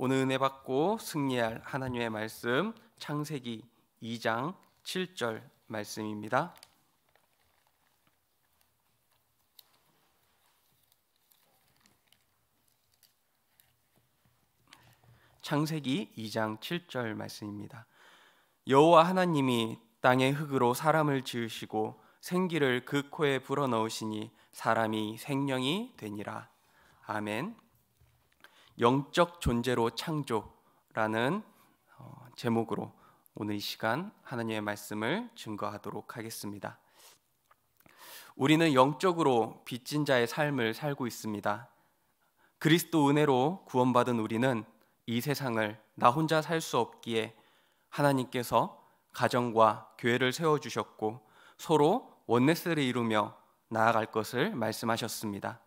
오늘 은혜 받고 승리할 하나님의 말씀 창세기 2장 7절 말씀입니다. 창세기 2장 7절 말씀입니다. 여호와 하나님이 땅의 흙으로 사람을 지으시고 생기를 그 코에 불어넣으시니 사람이 생명이 되니라. 아멘. 영적 존재로 창조라는 어, 제목으로 오늘 이 시간 하나님의 말씀을 증거하도록 하겠습니다. 우리는 영적으로 빚진 자의 삶을 살고 있습니다. 그리스도 은혜로 구원받은 우리는 이 세상을 나 혼자 살 수 없기에 하나님께서 가정과 교회를 세워 주셨고 서로 원내스를 이루며 나아갈 것을 말씀하셨습니다.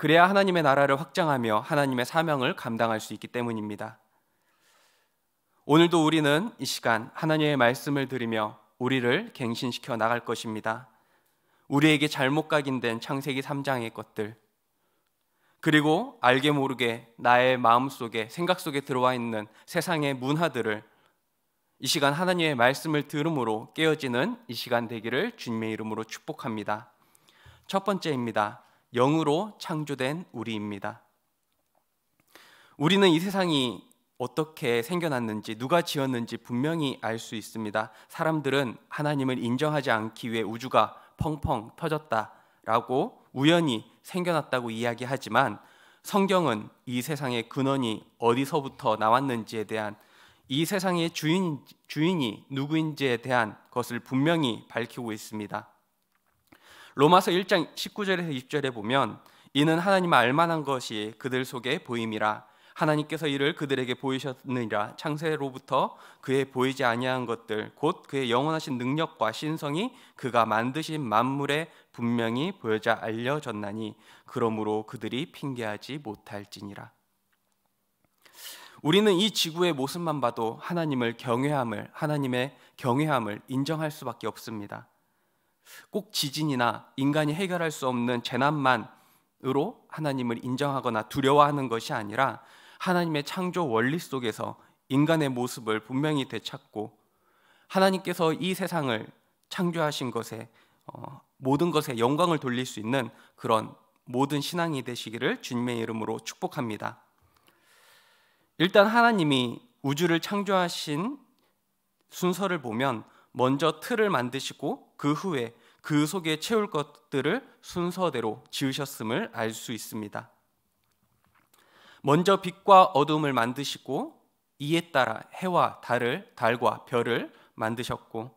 그래야 하나님의 나라를 확장하며 하나님의 사명을 감당할 수 있기 때문입니다. 오늘도 우리는 이 시간 하나님의 말씀을 들으며 우리를 갱신시켜 나갈 것입니다. 우리에게 잘못 각인된 창세기 3장의 것들, 그리고 알게 모르게 나의 마음 속에, 생각 속에 들어와 있는 세상의 문화들을 이 시간 하나님의 말씀을 들음으로 깨어지는 이 시간 되기를 주님의 이름으로 축복합니다. 첫 번째입니다. 영으로 창조된 우리입니다. 우리는 이 세상이 어떻게 생겨났는지 누가 지었는지 분명히 알 수 있습니다. 사람들은 하나님을 인정하지 않기 위해 우주가 펑펑 터졌다라고 우연히 생겨났다고 이야기하지만 성경은 이 세상의 근원이 어디서부터 나왔는지에 대한 이 세상의 주인, 주인이 누구인지에 대한 것을 분명히 밝히고 있습니다. 로마서 1장 19절에서 20절에 보면 이는 하나님 알만한 것이 그들 속에 보임이라 하나님께서 이를 그들에게 보이셨느니라 창세로부터 그의 보이지 아니한 것들 곧 그의 영원하신 능력과 신성이 그가 만드신 만물에 분명히 보여져 알려졌나니 그러므로 그들이 핑계하지 못할지니라 우리는 이 지구의 모습만 봐도 하나님을 경외함을 하나님의 경외함을 인정할 수밖에 없습니다. 꼭 지진이나 인간이 해결할 수 없는 재난만으로 하나님을 인정하거나 두려워하는 것이 아니라 하나님의 창조 원리 속에서 인간의 모습을 분명히 되찾고 하나님께서 이 세상을 창조하신 것에 어, 모든 것에 영광을 돌릴 수 있는 그런 모든 신앙이 되시기를 주님의 이름으로 축복합니다. 일단 하나님이 우주를 창조하신 순서를 보면 먼저 틀을 만드시고 그 후에 그 속에 채울 것들을 순서대로 지으셨음을 알 수 있습니다. 먼저 빛과 어둠을 만드시고 이에 따라 해와 달을 달과 별을 만드셨고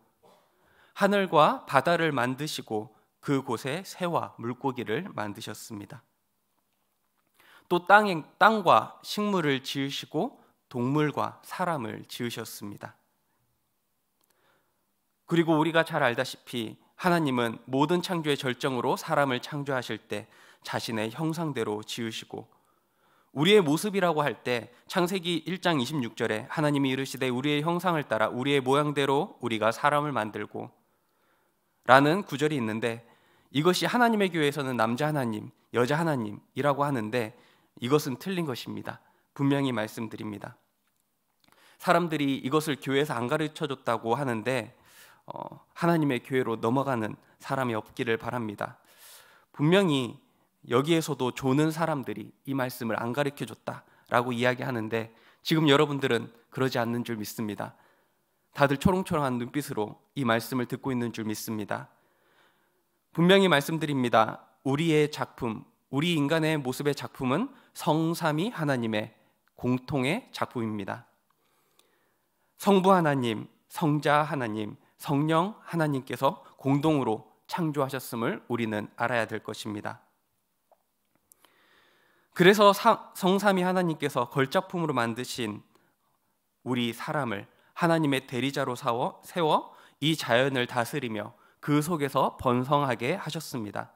하늘과 바다를 만드시고 그곳에 새와 물고기를 만드셨습니다. 또 땅, 땅과 식물을 지으시고 동물과 사람을 지으셨습니다. 그리고 우리가 잘 알다시피 하나님은 모든 창조의 절정으로 사람을 창조하실 때 자신의 형상대로 지으시고 우리의 모습이라고 할 때 창세기 1장 26절에 하나님이 이르시되 우리의 형상을 따라 우리의 모양대로 우리가 사람을 만들고 라는 구절이 있는데 이것이 하나님의 교회에서는 남자 하나님, 여자 하나님이라고 하는데 이것은 틀린 것입니다. 분명히 말씀드립니다. 사람들이 이것을 교회에서 안 가르쳐 줬다고 하는데 어, 하나님의 교회로 넘어가는 사람이 없기를 바랍니다. 분명히 여기에서도 조는 사람들이 이 말씀을 안 가르쳐 줬다라고 이야기하는데 지금 여러분들은 그러지 않는 줄 믿습니다. 다들 초롱초롱한 눈빛으로 이 말씀을 듣고 있는 줄 믿습니다. 분명히 말씀드립니다. 우리의 작품, 우리 인간의 모습의 작품은 성삼위 하나님의 공통의 작품입니다. 성부 하나님, 성자 하나님, 성령 하나님께서 공동으로 창조하셨음을 우리는 알아야 될 것입니다. 그래서 성삼위 하나님께서 걸작품으로 만드신 우리 사람을 하나님의 대리자로 세워 이 자연을 다스리며 그 속에서 번성하게 하셨습니다.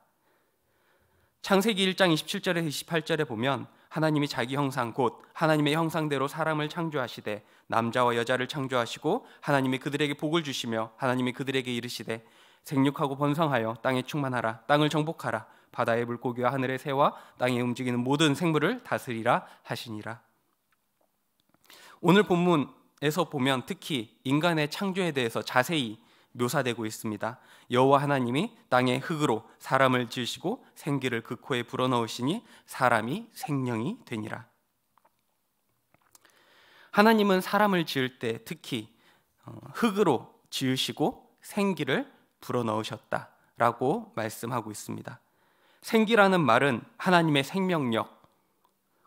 창세기 1장 27절에서 28절에 보면 하나님이 자기 형상 곧 하나님의 형상대로 사람을 창조하시되 남자와 여자를 창조하시고 하나님이 그들에게 복을 주시며 하나님이 그들에게 이르시되 생육하고 번성하여 땅에 충만하라 땅을 정복하라 바다의 물고기와 하늘의 새와 땅에 움직이는 모든 생물을 다스리라 하시니라 오늘 본문에서 보면 특히 인간의 창조에 대해서 자세히 묘사되고 있습니다. 여호와 하나님이 땅의 흙으로 사람을 지으시고 생기를 그 코에 불어넣으시니 사람이 생명이 되니라. 하나님은 사람을 지을 때 특히 어, 흙으로 지으시고 생기를 불어넣으셨다라고 말씀하고 있습니다. 생기라는 말은 하나님의 생명력,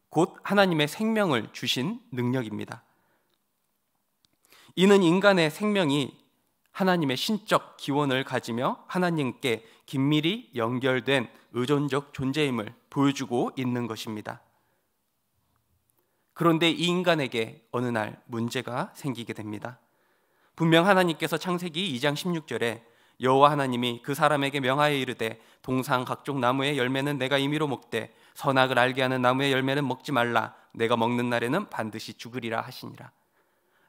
곧 하나님의 생명을 주신 능력입니다. 이는 인간의 생명이 하나님의 신적 기원을 가지며 하나님께 긴밀히 연결된 의존적 존재임을 보여주고 있는 것입니다. 그런데 이 인간에게 어느 날 문제가 생기게 됩니다. 분명 하나님께서 창세기 2장 16절에 여호와 하나님이 그 사람에게 명하여 이르되 동상 각종 나무의 열매는 내가 임의로 먹되 선악을 알게 하는 나무의 열매는 먹지 말라 내가 먹는 날에는 반드시 죽으리라 하시니라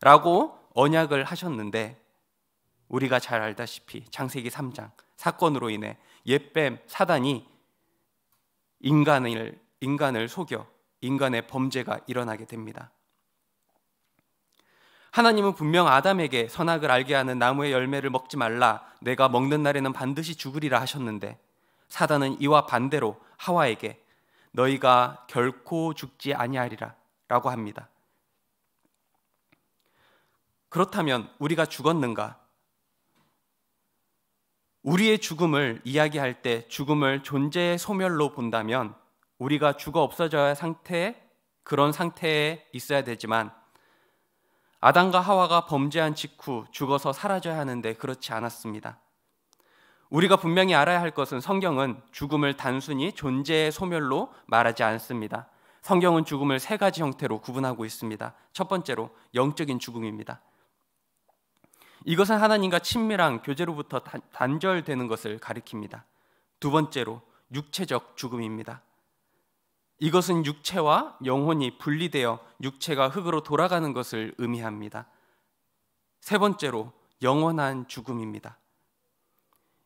라고 언약을 하셨는데 우리가 잘 알다시피 창세기 3장 사건으로 인해 옛뱀 사단이 인간을 인간을 속여 인간의 범죄가 일어나게 됩니다. 하나님은 분명 아담에게 선악을 알게 하는 나무의 열매를 먹지 말라 내가 먹는 날에는 반드시 죽으리라 하셨는데 사단은 이와 반대로 하와에게 너희가 결코 죽지 아니하리라 라고 합니다. 그렇다면 우리가 죽었는가? 우리의 죽음을 이야기할 때 죽음을 존재의 소멸로 본다면 우리가 죽어 없어져야 상태에 그런 상태에 있어야 되지만 아담과 하와가 범죄한 직후 죽어서 사라져야 하는데 그렇지 않았습니다. 우리가 분명히 알아야 할 것은 성경은 죽음을 단순히 존재의 소멸로 말하지 않습니다. 성경은 죽음을 세 가지 형태로 구분하고 있습니다. 첫 번째로 영적인 죽음입니다. 이것은 하나님과 친밀한 교제로부터 단절되는 것을 가리킵니다. 두 번째로 육체적 죽음입니다. 이것은 육체와 영혼이 분리되어 육체가 흙으로 돌아가는 것을 의미합니다. 세 번째로 영원한 죽음입니다.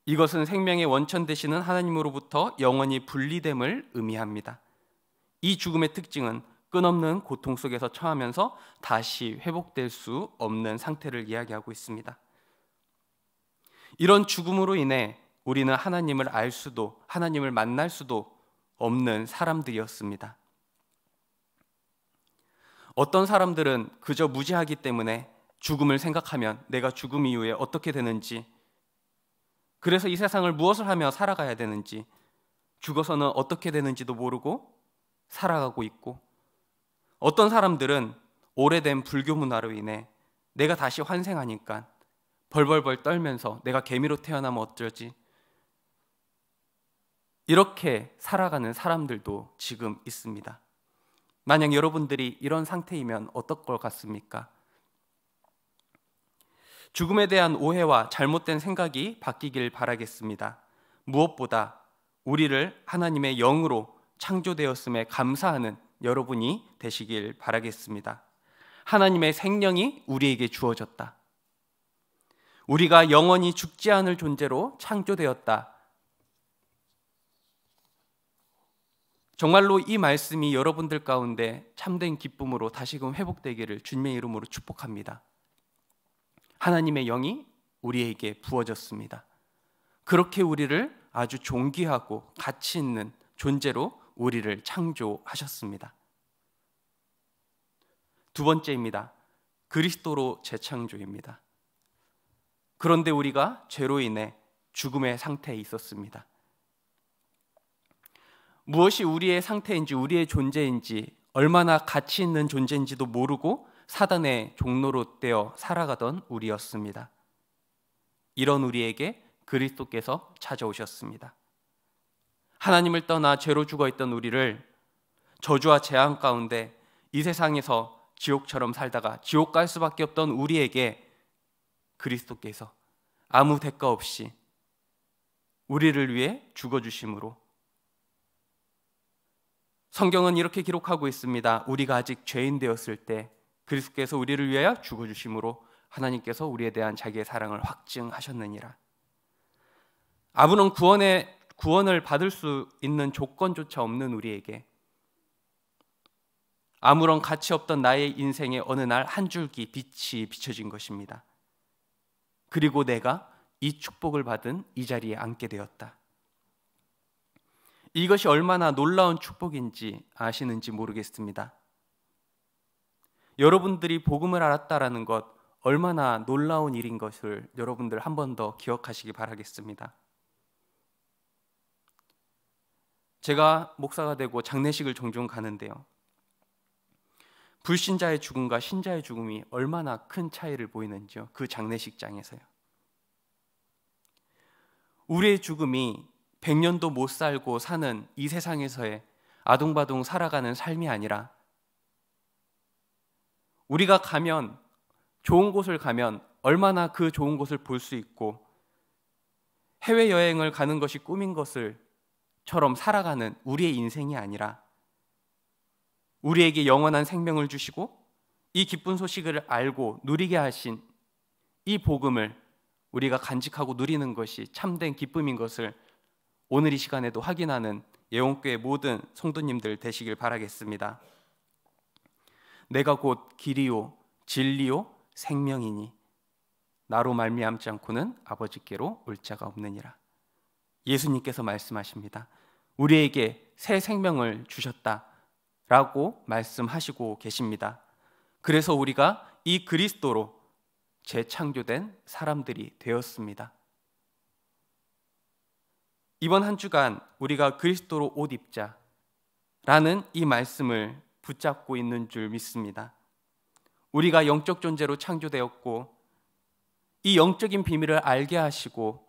이것은 생명의 원천 되시는 하나님으로부터 영원히 분리됨을 의미합니다. 이 죽음의 특징은 끝없는 고통 속에서 처하면서 다시 회복될 수 없는 상태를 이야기하고 있습니다. 이런 죽음으로 인해 우리는 하나님을 알 수도 하나님을 만날 수도 없는 사람들이었습니다. 어떤 사람들은 그저 무지하기 때문에 죽음을 생각하면 내가 죽음 이후에 어떻게 되는지 그래서 이 세상을 무엇을 하며 살아가야 되는지 죽어서는 어떻게 되는지도 모르고 살아가고 있고 어떤 사람들은 오래된 불교 문화로 인해 내가 다시 환생하니까 벌벌벌 떨면서 내가 개미로 태어나면 어쩌지? 이렇게 살아가는 사람들도 지금 있습니다. 만약 여러분들이 이런 상태이면 어떨 것 같습니까? 죽음에 대한 오해와 잘못된 생각이 바뀌길 바라겠습니다. 무엇보다 우리를 하나님의 영으로 창조되었음에 감사하는 여러분이 되시길 바라겠습니다. 하나님의 생명이 우리에게 주어졌다. 우리가 영원히 죽지 않을 존재로 창조되었다. 정말로 이 말씀이 여러분들 가운데 참된 기쁨으로 다시금 회복되기를 주님의 이름으로 축복합니다. 하나님의 영이 우리에게 부어졌습니다. 그렇게 우리를 아주 존귀하고 가치 있는 존재로 우리를 창조하셨습니다. 두 번째입니다. 그리스도로 재창조입니다. 그런데 우리가 죄로 인해 죽음의 상태에 있었습니다. 무엇이 우리의 상태인지 우리의 존재인지 얼마나 가치 있는 존재인지도 모르고 사단의 종로로 떼어 살아가던 우리였습니다. 이런 우리에게 그리스도께서 찾아오셨습니다. 하나님을 떠나 죄로 죽어 있던 우리를 저주와 재앙 가운데 이 세상에서 지옥처럼 살다가 지옥 갈 수밖에 없던 우리에게 그리스도께서 아무 대가 없이 우리를 위해 죽어 주심으로 성경은 이렇게 기록하고 있습니다. 우리가 아직 죄인 되었을 때 그리스도께서 우리를 위하여 죽어 주심으로 하나님께서 우리에 대한 자기의 사랑을 확증하셨느니라. 아브론 구원의 구원을 받을 수 있는 조건조차 없는 우리에게 아무런 가치 없던 나의 인생에 어느 날 한 줄기 빛이 비춰진 것입니다. 그리고 내가 이 축복을 받은 이 자리에 앉게 되었다. 이것이 얼마나 놀라운 축복인지 아시는지 모르겠습니다. 여러분들이 복음을 알았다라는 것 얼마나 놀라운 일인 것을 여러분들 한 번 더 기억하시기 바라겠습니다. 제가 목사가 되고 장례식을 종종 가는데요. 불신자의 죽음과 신자의 죽음이 얼마나 큰 차이를 보이는지요. 그 장례식장에서요. 우리의 죽음이 100년도 못 살고 사는 이 세상에서의 아동바둥 살아가는 삶이 아니라 우리가 가면 좋은 곳을 가면 얼마나 그 좋은 곳을 볼 수 있고 해외 여행을 가는 것이 꿈인 것을 처럼 살아가는 우리의 인생이 아니라 우리에게 영원한 생명을 주시고 이 기쁜 소식을 알고 누리게 하신 이 복음을 우리가 간직하고 누리는 것이 참된 기쁨인 것을 오늘 이 시간에도 확인하는 예원교회 모든 성도님들 되시길 바라겠습니다. 내가 곧 길이요 진리요 생명이니 나로 말미암지 않고는 아버지께로 올 자가 없느니라. 예수님께서 말씀하십니다. 우리에게 새 생명을 주셨다. 라고 말씀하시고 계십니다. 그래서 우리가 이 그리스도로 재창조된 사람들이 되었습니다. 이번 한 주간 우리가 그리스도로 옷 입자 라는 이 말씀을 붙잡고 있는 줄 믿습니다. 우리가 영적 존재로 창조되었고 이 영적인 비밀을 알게 하시고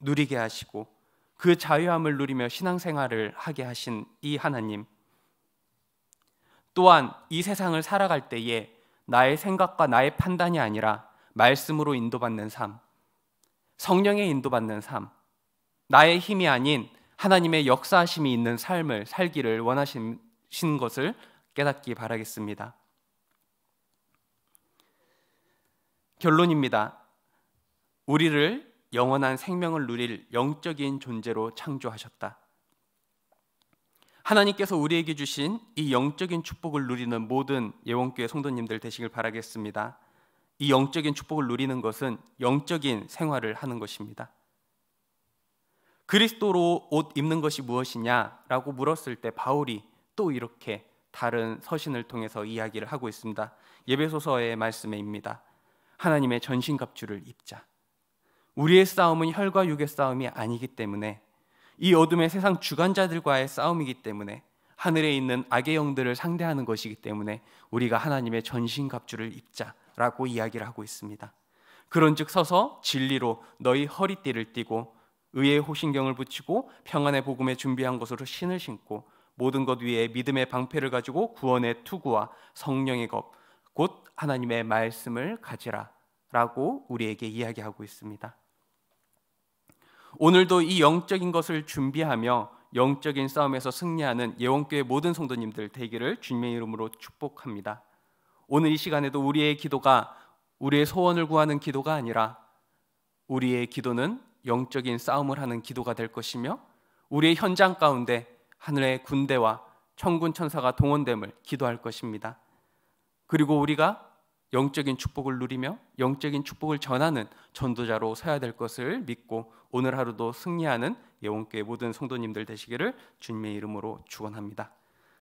누리게 하시고 그 자유함을 누리며 신앙생활을 하게 하신 이 하나님 또한 이 세상을 살아갈 때에 나의 생각과 나의 판단이 아니라 말씀으로 인도받는 삶, 성령에 인도받는 삶, 나의 힘이 아닌 하나님의 역사하심이 있는 삶을 살기를 원하신 것을 깨닫기 바라겠습니다. 결론입니다. 우리를 영원한 생명을 누릴 영적인 존재로 창조하셨다. 하나님께서 우리에게 주신 이 영적인 축복을 누리는 모든 예원교회 성도님들 되시길 바라겠습니다. 이 영적인 축복을 누리는 것은 영적인 생활을 하는 것입니다. 그리스도로 옷 입는 것이 무엇이냐라고 물었을 때 바울이 또 이렇게 다른 서신을 통해서 이야기를 하고 있습니다. 예배소서의 말씀입니다. 하나님의 전신갑주를 입자. 우리의 싸움은 혈과 육의 싸움이 아니기 때문에 이 어둠의 세상 주관자들과의 싸움이기 때문에 하늘에 있는 악의 영들을 상대하는 것이기 때문에 우리가 하나님의 전신갑주를 입자라고 이야기를 하고 있습니다. 그런즉 서서 진리로 너희 허리띠를 띠고 의의 호신경을 붙이고 평안의 복음에 준비한 것으로 신을 신고 모든 것 위에 믿음의 방패를 가지고 구원의 투구와 성령의 겁 곧 하나님의 말씀을 가지라라고 우리에게 이야기하고 있습니다. 오늘도 이 영적인 것을 준비하며 영적인 싸움에서 승리하는 예원교회 모든 성도님들 대기를 주님의 이름으로 축복합니다. 오늘 이 시간에도 우리의 기도가 우리의 소원을 구하는 기도가 아니라 우리의 기도는 영적인 싸움을 하는 기도가 될 것이며 우리의 현장 가운데 하늘의 군대와 천군 천사가 동원됨을 기도할 것입니다. 그리고 우리가 영적인 축복을 누리며 영적인 축복을 전하는 전도자로 서야 될 것을 믿고 오늘 하루도 승리하는 예원교회 모든 성도님들 되시기를 주님의 이름으로 축원합니다.